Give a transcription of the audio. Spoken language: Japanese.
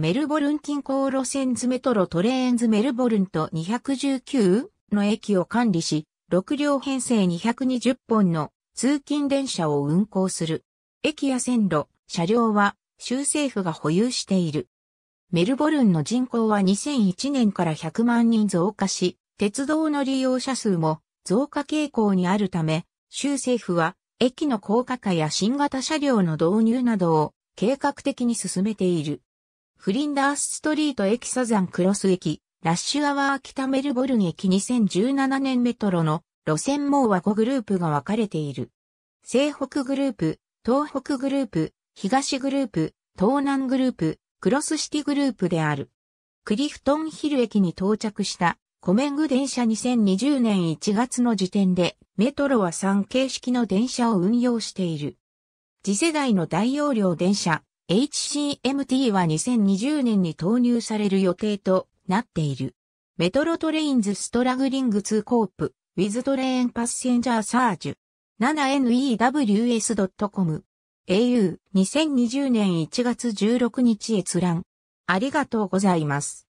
メルボルン近郊路線ズメトロトレーンズメルボルンと219の駅を管理し、6両編成220本の通勤電車を運行する。駅や線路、車両は州政府が保有している。メルボルンの人口は2001年から100万人増加し、鉄道の利用者数も増加傾向にあるため、州政府は駅の高架化や新型車両の導入などを計画的に進めている。フリンダースストリート駅サザンクロス駅、ラッシュアワー北メルボルン駅2017年メトロの路線網は5グループが分かれている。西北グループ、東北グループ、東グループ、東南グループ、クロスシティグループである。クリフトンヒル駅に到着したコメング電車2020年1月の時点でメトロは3形式の電車を運用している。次世代の大容量電車 HCMT は2020年に投入される予定となっている。メトロトレインズストラグリングツーコープ、ウィズトレーンパッセンジャーサージュ、7news.com、au2020 年1月16日閲覧。ありがとうございます。